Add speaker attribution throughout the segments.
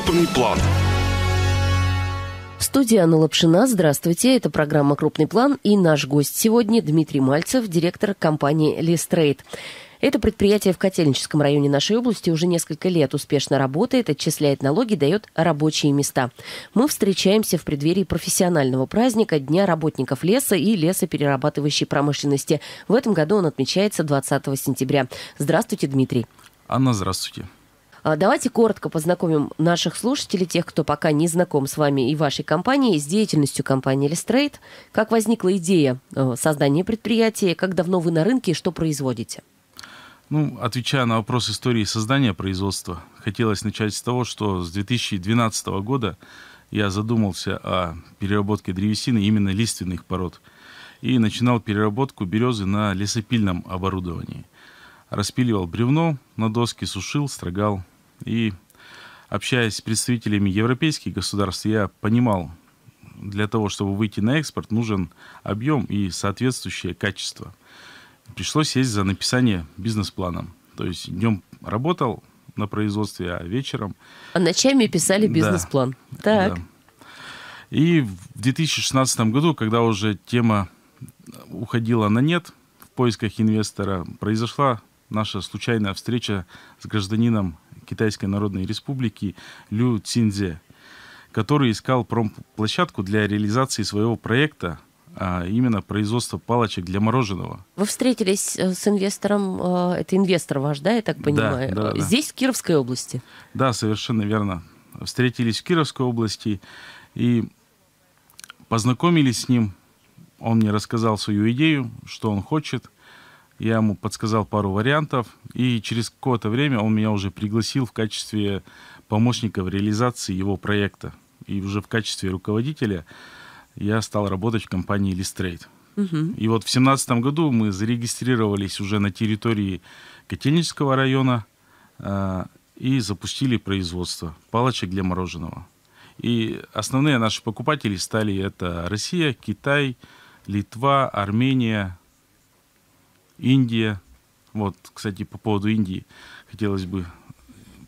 Speaker 1: крупный план. Студия Анна Лапшина. Здравствуйте. Это программа «Крупный план» и наш гость сегодня Дмитрий Мальцев, директор компании «Листрейд». Это предприятие в Котельническом районе нашей области уже несколько лет успешно работает, отчисляет налоги, дает рабочие места. Мы встречаемся в преддверии профессионального праздника Дня работников леса и лесоперерабатывающей промышленности. В этом году он отмечается 20 сентября. Здравствуйте, Дмитрий.
Speaker 2: Анна, здравствуйте.
Speaker 1: А, давайте коротко познакомим наших слушателей, тех, кто пока не знаком с вами и вашей компанией, с деятельностью компании «Листрейт». Как возникла идея э, создания предприятия, как давно вы на рынке и что производите?
Speaker 2: Ну, отвечая на вопрос истории создания производства, хотелось начать с того, что с 2012 года я задумался о переработке древесины именно лиственных пород и начинал переработку березы на лесопильном оборудовании. Распиливал бревно на доски, сушил, строгал, и общаясь с представителями европейских государств, я понимал, для того, чтобы выйти на экспорт, нужен объем и соответствующее качество. Пришлось сесть за написание бизнес-плана. То есть днем работал на производстве, а вечером...
Speaker 1: А ночами писали бизнес-план. Да, так. Да.
Speaker 2: И в 2016 году, когда уже тема уходила на нет в поисках инвестора, произошла наша случайная встреча с гражданином Китайской Народной Республики Лю Цинзе, который искал промплощадку для реализации своего проекта а именно производство палочек для мороженого.
Speaker 1: Вы встретились э, с инвестором, э, это инвестор ваш, да, я так понимаю? Да, да, Здесь,
Speaker 2: да. в Кировской области? Да, совершенно верно. Встретились в Кировской области и познакомились с ним. Он мне рассказал свою идею, что он хочет. Я ему подсказал пару вариантов, и через какое-то время он меня уже пригласил в качестве помощника в реализации его проекта. И уже в качестве руководителя я стал работать в компании Illustrate. Угу. И вот в семнадцатом году мы зарегистрировались уже на территории Котельнического района э, и запустили производство палочек для мороженого. И основные наши покупатели стали это Россия, Китай, Литва, Армения, Индия. Вот, кстати, по поводу Индии хотелось бы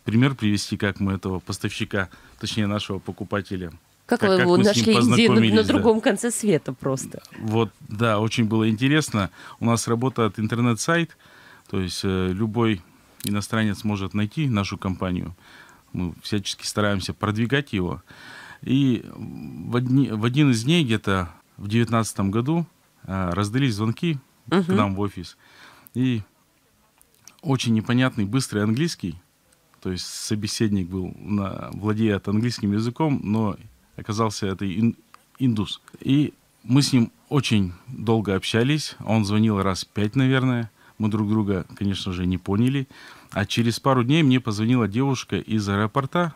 Speaker 2: пример привести, как мы этого поставщика, точнее нашего покупателя, как, как вы его нашли Индии на, на другом
Speaker 1: да. конце света просто?
Speaker 2: Вот, да, очень было интересно. У нас работает интернет-сайт, то есть э, любой иностранец может найти нашу компанию. Мы всячески стараемся продвигать его. И в, одни, в один из дней где-то в 2019 году э, раздались звонки угу. к нам в офис. И очень непонятный, быстрый английский. То есть собеседник был, на, владеет английским языком, но оказался это ин, индус. И мы с ним очень долго общались. Он звонил раз пять, наверное. Мы друг друга, конечно же, не поняли. А через пару дней мне позвонила девушка из аэропорта,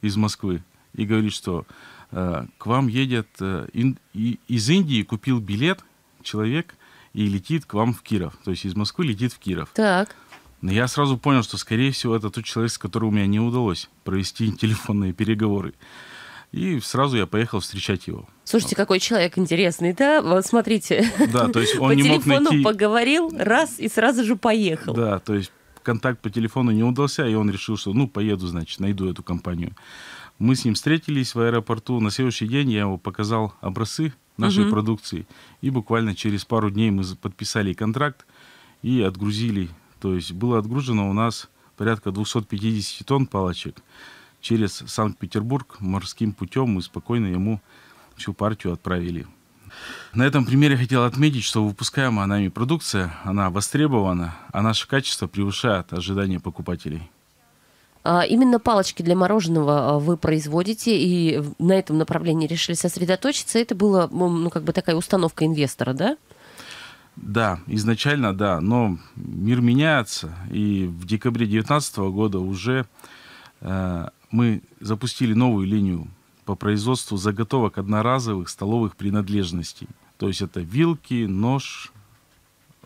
Speaker 2: из Москвы, и говорит, что э, к вам едет э, ин, и, из Индии, купил билет человек – и летит к вам в Киров. То есть из Москвы летит в Киров. Так. Но я сразу понял, что, скорее всего, это тот человек, с которым у меня не удалось провести телефонные переговоры. И сразу я поехал встречать его.
Speaker 1: Слушайте, какой человек интересный, да? Вот смотрите. Да, то есть он по не мог найти... поговорил раз и сразу же поехал.
Speaker 2: Да, то есть контакт по телефону не удался, и он решил, что ну поеду, значит, найду эту компанию. Мы с ним встретились в аэропорту. На следующий день я его показал образцы нашей угу. продукции. И буквально через пару дней мы подписали контракт и отгрузили. То есть было отгружено у нас порядка 250 тонн палочек. Через Санкт-Петербург морским путем мы спокойно ему всю партию отправили. На этом примере хотел отметить, что выпускаемая нами продукция, она востребована, а наше качество превышает ожидания покупателей.
Speaker 1: А, именно палочки для мороженого а, вы производите, и на этом направлении решили сосредоточиться. Это была, ну, как бы такая установка инвестора, да?
Speaker 2: Да, изначально да, но мир меняется, и в декабре 2019 года уже э, мы запустили новую линию по производству заготовок одноразовых столовых принадлежностей. То есть это вилки, нож,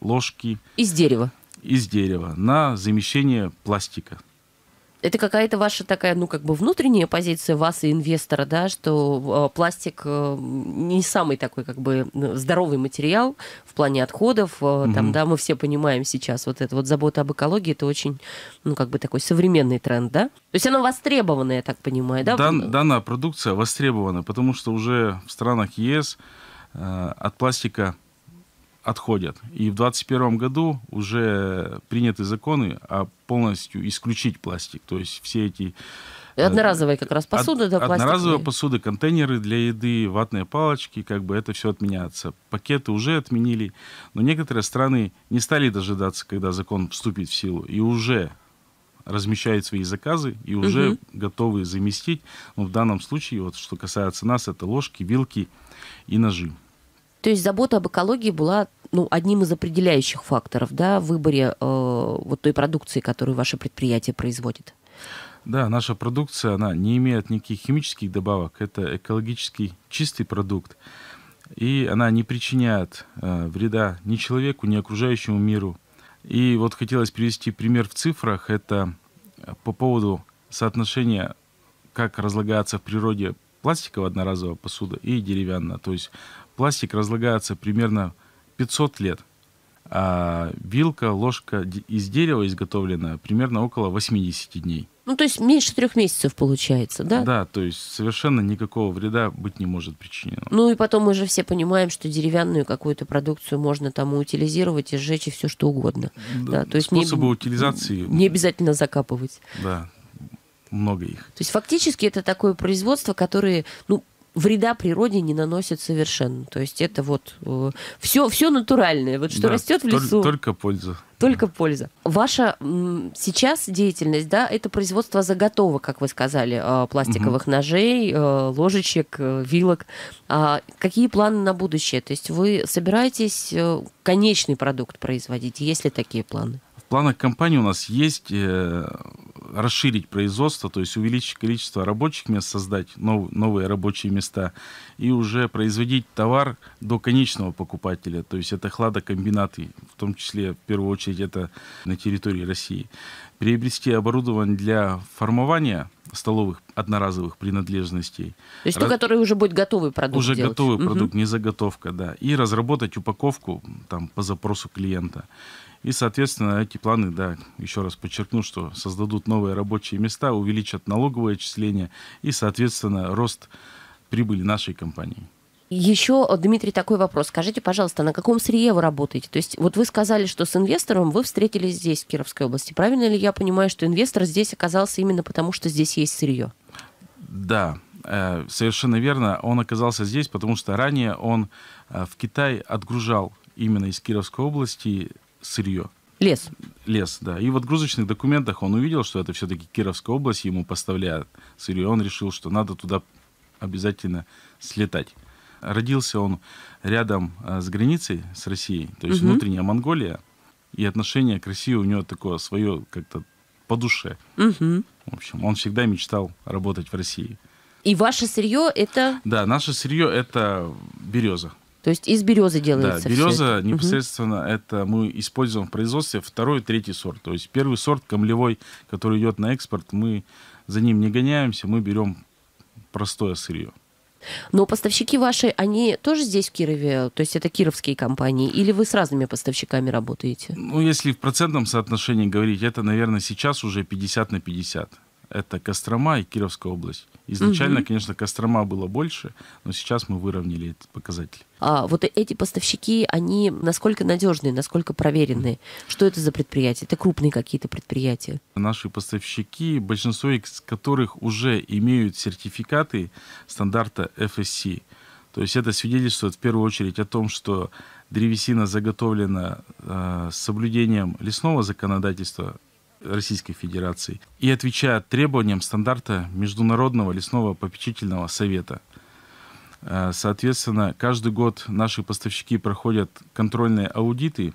Speaker 2: ложки. Из дерева. Из дерева на замещение пластика
Speaker 1: это какая-то ваша такая, ну, как бы внутренняя позиция вас и инвестора, да, что а, пластик э, не самый такой, как бы, здоровый материал в плане отходов. Угу. Там, да, мы все понимаем сейчас вот это вот забота об экологии, это очень, ну, как бы такой современный тренд, да? То есть она востребована, я так понимаю, да? Дан, э?
Speaker 2: данная продукция востребована, потому что уже в странах ЕС от пластика отходят. И в 2021 году уже приняты законы о а полностью исключить пластик. То есть все эти...
Speaker 1: Э, одноразовые как раз посуды, от, да, пластиковые. Одноразовые
Speaker 2: посуды, контейнеры для еды, ватные палочки, как бы это все отменяется. Пакеты уже отменили, но некоторые страны не стали дожидаться, когда закон вступит в силу, и уже размещают свои заказы и уже угу. готовы заместить. Но в данном случае, вот что касается нас, это ложки, вилки и ножи.
Speaker 1: То есть забота об экологии была ну, одним из определяющих факторов да, в выборе э, вот той продукции, которую ваше
Speaker 2: предприятие производит. Да, наша продукция, она не имеет никаких химических добавок. Это экологически чистый продукт. И она не причиняет э, вреда ни человеку, ни окружающему миру. И вот хотелось привести пример в цифрах. Это э, по поводу соотношения, как разлагается в природе пластиковая одноразовая посуда и деревянная. То есть Пластик разлагается примерно 500 лет, а вилка, ложка из дерева изготовлена примерно около 80 дней.
Speaker 1: Ну, то есть меньше трех месяцев получается, да?
Speaker 2: Да, то есть совершенно никакого вреда быть не может причинено.
Speaker 1: Ну и потом мы же все понимаем, что деревянную какую-то продукцию можно там утилизировать и сжечь и все что угодно.
Speaker 2: Да, да, то есть способы не, утилизации... Не
Speaker 1: обязательно закапывать.
Speaker 2: Да, много их. То
Speaker 1: есть фактически это такое производство, которое, ну, вреда природе не наносит совершенно. То есть это вот все, э, все натуральное. Вот что да, растет в лесу. Только польза. Только да. польза. Ваша сейчас деятельность, да, это производство заготовок, как вы сказали, а, пластиковых угу. ножей, э, ложечек, э, вилок. А какие планы на будущее? То есть вы собираетесь конечный продукт производить? Есть ли такие планы?
Speaker 2: В планах компании у нас есть расширить производство, то есть увеличить количество рабочих мест, создать нов, новые рабочие места и уже производить товар до конечного покупателя. То есть это хладокомбинаты, в том числе, в первую очередь, это на территории России. Приобрести оборудование для формования столовых одноразовых принадлежностей. То есть Раз... ту,
Speaker 1: которая уже будет готовый продукт Уже делать. готовый угу. продукт,
Speaker 2: не заготовка, да. И разработать упаковку там, по запросу клиента. И, соответственно, эти планы, да, еще раз подчеркну, что создадут новые рабочие места, увеличат налоговое отчисление и, соответственно, рост прибыли нашей компании.
Speaker 1: Еще, э, Дмитрий, такой вопрос. Скажите, пожалуйста, на каком сырье вы работаете? То есть вот вы сказали, что с инвестором вы встретились здесь, в Кировской области. Правильно ли я понимаю, что инвестор здесь оказался именно потому, что здесь есть сырье?
Speaker 2: Да, э, совершенно верно. Он оказался здесь, потому что ранее он э, в Китай отгружал именно из Кировской области сырье. Лес. Лес, да. И в грузочных документах он увидел, что это все-таки Кировская область ему поставляет сырье. Он решил, что надо туда обязательно слетать. Родился он рядом э, с границей, с Россией, то есть угу. внутренняя Монголия, и отношение к России у него такое свое как-то по душе. Угу. В общем, он всегда мечтал работать в России.
Speaker 1: И ваше сырье это?
Speaker 2: Да, наше сырье это береза.
Speaker 1: То есть из березы делается. Да, береза это. непосредственно
Speaker 2: угу. это мы используем в производстве второй, третий сорт. То есть первый сорт камлевой, который идет на экспорт, мы за ним не гоняемся, мы берем простое сырье.
Speaker 1: Но поставщики ваши, они тоже здесь, в Кирове? То есть это кировские компании? Или вы с разными поставщиками работаете? Ну,
Speaker 2: если в процентном соотношении говорить, это, наверное, сейчас уже 50 на 50 это Кострома и Кировская область. Изначально, угу. конечно, Кострома было больше, но сейчас мы выровняли этот показатель.
Speaker 1: А вот эти поставщики, они насколько надежные, насколько проверенные? Что это за предприятия? Это крупные какие-то предприятия?
Speaker 2: Наши поставщики, большинство из которых уже имеют сертификаты стандарта FSC. То есть это свидетельствует в первую очередь о том, что древесина заготовлена э, с соблюдением лесного законодательства Российской Федерации и отвечая требованиям стандарта Международного лесного попечительного совета. Э, соответственно, каждый год наши поставщики проходят контрольные аудиты.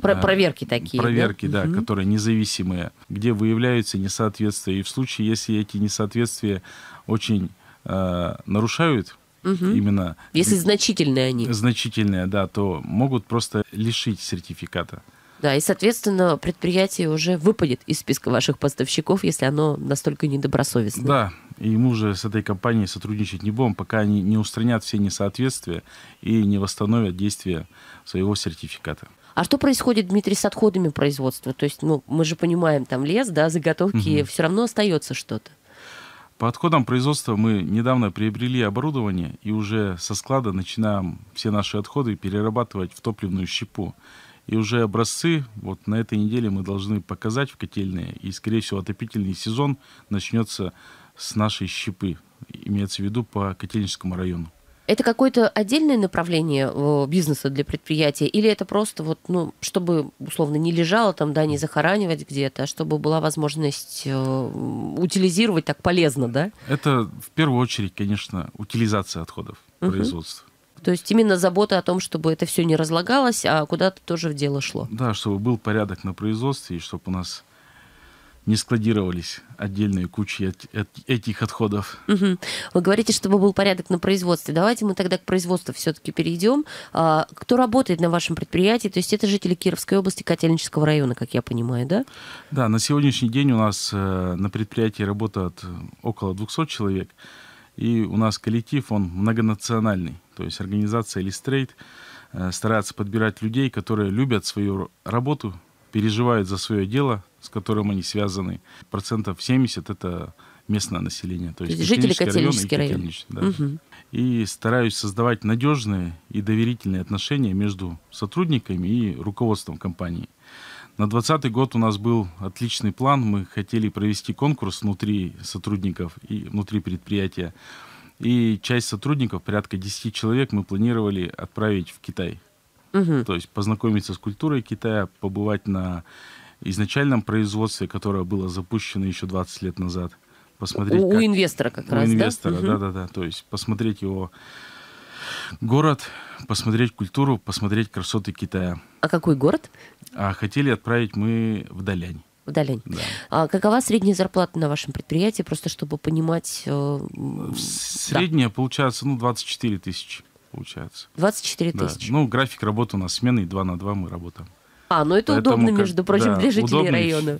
Speaker 2: Про э, проверки такие. Проверки, да, да угу. которые независимые, где выявляются несоответствия. И в случае, если эти несоответствия очень э, нарушают угу. именно... Если значительные они. Значительные, да, то могут просто лишить сертификата. Да, и, соответственно, предприятие
Speaker 1: уже выпадет из списка
Speaker 2: ваших поставщиков, если оно настолько недобросовестно. Да, и мы уже с этой компанией сотрудничать не будем, пока они не устранят все несоответствия и не восстановят действие своего сертификата.
Speaker 1: А что происходит, Дмитрий, с отходами производства? То есть, ну, мы же понимаем, там лес, да, заготовки, угу. все равно остается что-то.
Speaker 2: По отходам производства мы недавно приобрели оборудование и уже со склада начинаем все наши отходы перерабатывать в топливную щепу. И уже образцы вот на этой неделе мы должны показать в котельные. И, скорее всего, отопительный сезон начнется с нашей щепы. Имеется в виду по Котельническому району.
Speaker 1: Это какое-то отдельное направление э, бизнеса для предприятия, или это просто вот, ну, чтобы условно не лежало там, да, не захоранивать где-то, а чтобы была возможность э, утилизировать так полезно, да?
Speaker 2: Это в первую очередь, конечно, утилизация отходов производства.
Speaker 1: То есть именно забота о том, чтобы это все не разлагалось, а куда-то тоже в дело шло.
Speaker 2: Да, чтобы был порядок на производстве, и чтобы у нас не складировались отдельные кучи от, от этих отходов.
Speaker 1: Угу. Вы говорите, чтобы был порядок на производстве. Давайте мы тогда к производству все-таки перейдем. А, кто работает на вашем предприятии? То есть это жители Кировской области, Котельнического района, как я понимаю, да?
Speaker 2: Да, на сегодняшний день у нас э, на предприятии работает э, около 200 человек. И у нас коллектив, он многонациональный. То есть организация Illustrate э, старается подбирать людей, которые любят свою работу, переживают за свое дело, с которым они связаны. Процентов 70 это местное население. То, то есть жители Котельнический район. район. И, да. угу. и стараюсь создавать надежные и доверительные отношения между сотрудниками и руководством компании. На 2020 год у нас был отличный план. Мы хотели провести конкурс внутри сотрудников и внутри предприятия. И часть сотрудников, порядка 10 человек, мы планировали отправить в Китай. Угу. То есть познакомиться с культурой Китая, побывать на изначальном производстве, которое было запущено еще 20 лет назад. Посмотреть, у, как... у инвестора как у раз, инвестора, да? да, да, да. То есть посмотреть его город, посмотреть культуру, посмотреть красоты Китая. А какой город? А хотели отправить мы в Далянь в Даляне. Да.
Speaker 1: А какова средняя зарплата на вашем предприятии, просто чтобы понимать... Э, средняя
Speaker 2: да. получается, ну, 24 тысячи получается. 24 да. тысячи? Ну, график работы у нас сменный, 2 на 2 мы работаем. А, ну это Поэтому, удобно, как, между прочим, да, для жителей удобно, района.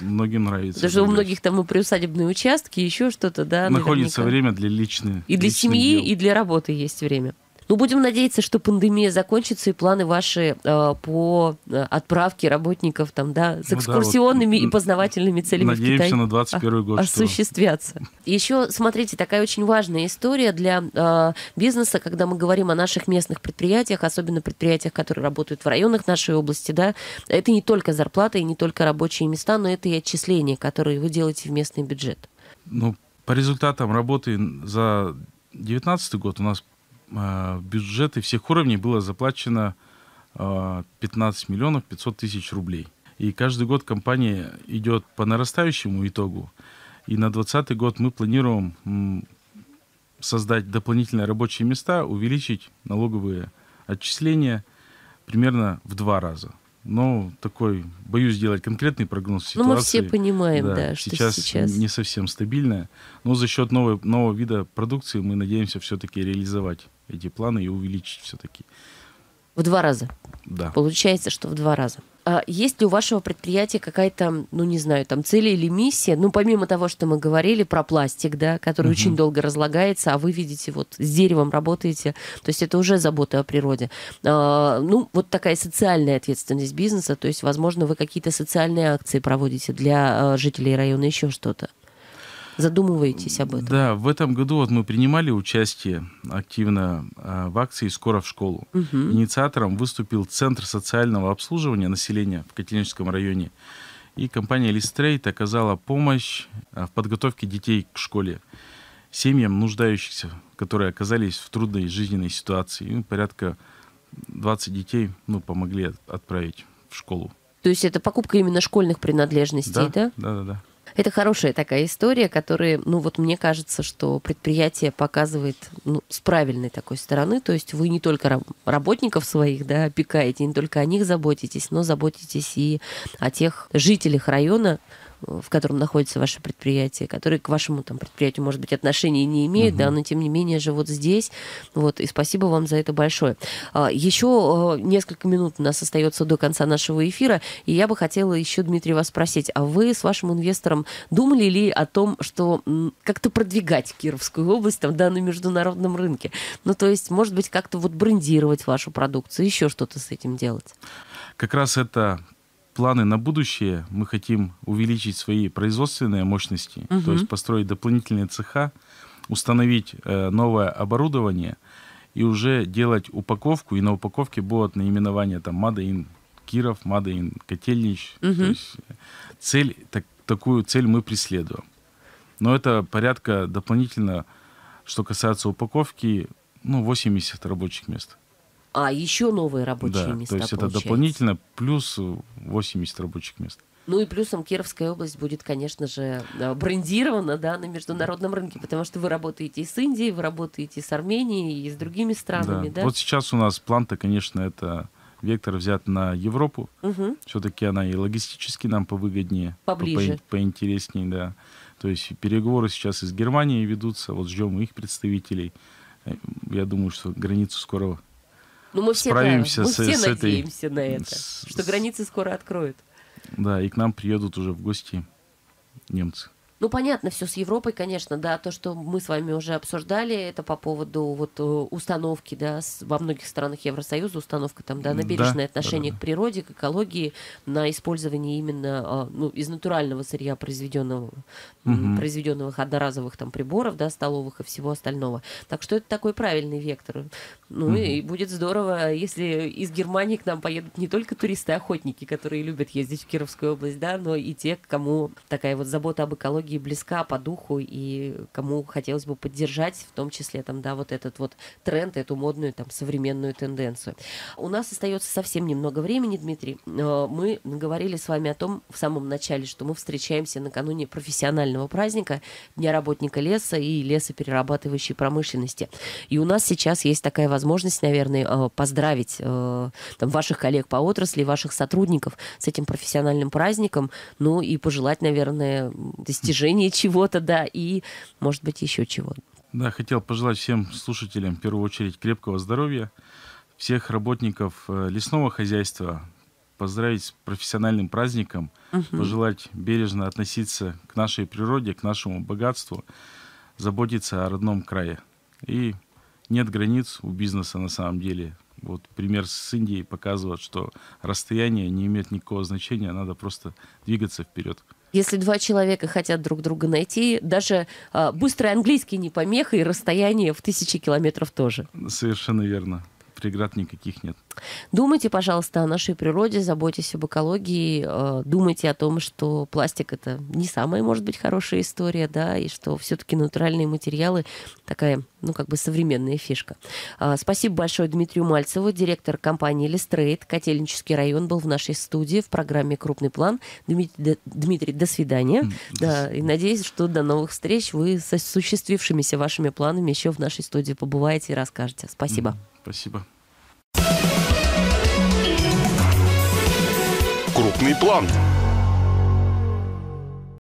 Speaker 2: Многим нравится. Даже у многих
Speaker 1: там и приусадебные участки, еще что-то, да. Находится наверняка.
Speaker 2: время для личной. И
Speaker 1: для семьи, дел. и для работы есть время. Ну, будем надеяться, что пандемия закончится, и планы ваши э, по э, отправке работников там, да, с экскурсионными ну, да, вот, и познавательными целями надеемся, в Китай на 21 год, а, осуществятся. Что... Еще, смотрите, такая очень важная история для э, бизнеса, когда мы говорим о наших местных предприятиях, особенно предприятиях, которые работают в районах нашей области, да, это не только зарплата и не только рабочие места, но это и отчисления, которые вы делаете в местный бюджет.
Speaker 2: Ну, по результатам работы за 2019 год у нас Э, бюджеты всех уровней было заплачено 15 э, миллионов 500 тысяч рублей. И каждый год компания идет по нарастающему итогу. И на 2020 год мы планируем создать дополнительные рабочие места, увеличить налоговые отчисления примерно в два раза – но ну, такой, боюсь делать конкретный прогноз ситуации. Ну, мы все понимаем, да, да что сейчас, сейчас не совсем стабильная, но за счет новой, нового вида продукции мы надеемся все-таки реализовать эти планы и увеличить все-таки. В два раза? Да. Получается, что в два раза.
Speaker 1: А есть ли у вашего предприятия какая-то, ну не знаю, там цель или миссия? Ну помимо того, что мы говорили про пластик, да, который угу. очень долго разлагается, а вы видите, вот с деревом работаете, то есть это уже забота о природе. А, ну вот такая социальная ответственность бизнеса, то есть, возможно, вы какие-то социальные акции проводите для а, жителей района, еще что-то задумываетесь об этом?
Speaker 2: Да, в этом году вот мы принимали участие активно а, в акции «Скоро в школу». Угу. Инициатором выступил Центр социального обслуживания населения в Котельническом районе. И компания «Листрейт» оказала помощь а, в подготовке детей к школе семьям нуждающихся, которые оказались в трудной жизненной ситуации. И порядка 20 детей ну, помогли отправить в школу.
Speaker 1: То есть это покупка именно школьных принадлежностей, да? Да, да, да. да. Это хорошая такая история, которая, ну вот мне кажется, что предприятие показывает ну, с правильной такой стороны. То есть вы не только работников своих да, опекаете, не только о них заботитесь, но заботитесь и о тех жителях района, в котором находится ваше предприятие, которые к вашему там, предприятию, может быть, отношения не имеют, угу. да, но тем не менее живут здесь. Вот, и спасибо вам за это большое. А, еще э, несколько минут у нас остается до конца нашего эфира, и я бы хотела еще, Дмитрий, вас спросить, а вы с вашим инвестором думали ли о том, что как-то продвигать Кировскую область там, да, на международном рынке? Ну, то есть, может быть, как-то вот брендировать вашу продукцию, еще что-то с этим делать?
Speaker 2: Как раз это планы на будущее. Мы хотим увеличить свои производственные мощности, угу. то есть построить дополнительные цеха, установить э, новое оборудование и уже делать упаковку. И на упаковке будут наименования там Мадейн Киров, Мадейн Котельнич. Угу. То есть цель, так, такую цель мы преследуем. Но это порядка дополнительно, что касается упаковки, ну, 80 рабочих мест.
Speaker 1: А, еще новые рабочие да, места. То есть получается. это дополнительно
Speaker 2: плюс 80 рабочих мест.
Speaker 1: Ну и плюсом Кировская область будет, конечно же, э, брендирована да, на международном рынке, потому что вы работаете и с Индией, вы работаете и с Арменией, и с другими странами. Да. Да? Вот
Speaker 2: сейчас у нас план-то, конечно, это вектор взят на Европу. Угу. Все-таки она и логистически нам повыгоднее, Поближе. По, поинтереснее, да. То есть переговоры сейчас из Германии ведутся, вот ждем их представителей. Э, я думаю, что границу скоро но ну, мы все, справимся да, мы с, все с надеемся
Speaker 1: этой... на это, с... что границы скоро откроют.
Speaker 2: Да, и к нам приедут уже в гости немцы.
Speaker 1: Ну, понятно, все с Европой, конечно, да, то, что мы с вами уже обсуждали, это по поводу вот э, установки, да, во многих странах Евросоюза установка там, да, на бережное да, отношение да, да. к природе, к экологии, на использование именно а, ну, из натурального сырья, произведенного, угу. произведенных одноразовых там приборов, да, столовых и всего остального. Так что это такой правильный вектор. Ну, угу. и будет здорово, если из Германии к нам поедут не только туристы-охотники, а которые любят ездить в Кировскую область, да, но и те, кому такая вот забота об экологии аналогия близка по духу и кому хотелось бы поддержать, в том числе там, да, вот этот вот тренд, эту модную там современную тенденцию. У нас остается совсем немного времени, Дмитрий. Э, мы говорили с вами о том в самом начале, что мы встречаемся накануне профессионального праздника Дня работника леса и лесоперерабатывающей промышленности. И у нас сейчас есть такая возможность, наверное, э, поздравить э, там, ваших коллег по отрасли, ваших сотрудников с этим профессиональным праздником, ну и пожелать, наверное, достижения достижение чего-то, да, и, может быть, еще чего-то.
Speaker 2: Да, хотел пожелать всем слушателям, в первую очередь, крепкого здоровья, всех работников э, лесного хозяйства, поздравить с профессиональным праздником, угу. пожелать бережно относиться к нашей природе, к нашему богатству, заботиться о родном крае. И нет границ у бизнеса на самом деле. Вот пример с Индией показывает, что расстояние не имеет никакого значения, надо просто двигаться вперед.
Speaker 1: Если два человека хотят друг друга найти, даже э, быстрый английский не помеха, и расстояние в тысячи километров
Speaker 2: тоже. Совершенно верно преград никаких нет.
Speaker 1: Думайте, пожалуйста, о нашей природе, заботьтесь об экологии, а, думайте о том, что пластик это не самая, может быть, хорошая история, да, и что все-таки натуральные материалы такая ну, как бы современная фишка. А, спасибо большое Дмитрию Мальцеву, директор компании «Листрейд». Котельнический район был в нашей студии в программе «Крупный план». Дмитрий, до свидания. Да, и надеюсь, что до новых встреч вы с осуществившимися вашими планами еще в нашей студии побываете и расскажете. Спасибо.
Speaker 2: Спасибо. Крупный план.